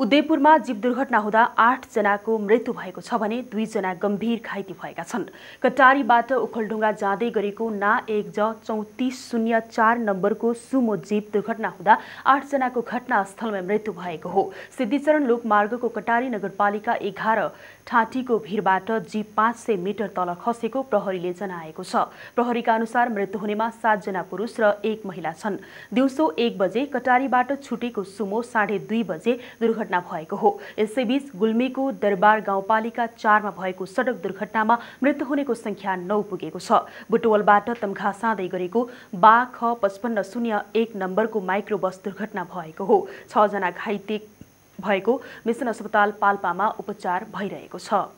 उदयपुरमा जीव दुर्घटना हुँदा जनाको मृत्यु भएको छ भने दुईजना गम्भीर घाइते भएका छन् कटारीबाट उखलढुङ्गा जाँदै गरेको ना एक ज चौतिस शून्य चार नम्बरको सुमो जीव दुर्घटना हुँदा आठजनाको घटनास्थलमा मृत्यु भएको हो सिद्धिचरण लोकमार्गको कटारी नगरपालिका एघार ठाँटीको भिरबाट जीप पाँच सय मिटर तल खसेको प्रहरीले जनाएको छ प्रहरीका अनुसार मृत्यु हुनेमा सातजना पुरुष र एक महिला छन् दिउँसो एक बजे कटारीबाट छुटेको सुमो साढे दुई बजे दुर्घटना दुर्घटना भएको हो यसैबीच गुल्मीको दरबार गाउँपालिका चारमा भएको सडक दुर्घटनामा मृत्यु हुनेको संख्या नौ पुगेको छ बुटवलबाट तम्घा साँदै गरेको बा ख पचपन्न शून्य एक नम्बरको माइक्रो बस दुर्घटना भएको हो छजना घाइते भएको मिसन अस्पताल पाल्पामा उपचार भइरहेको छ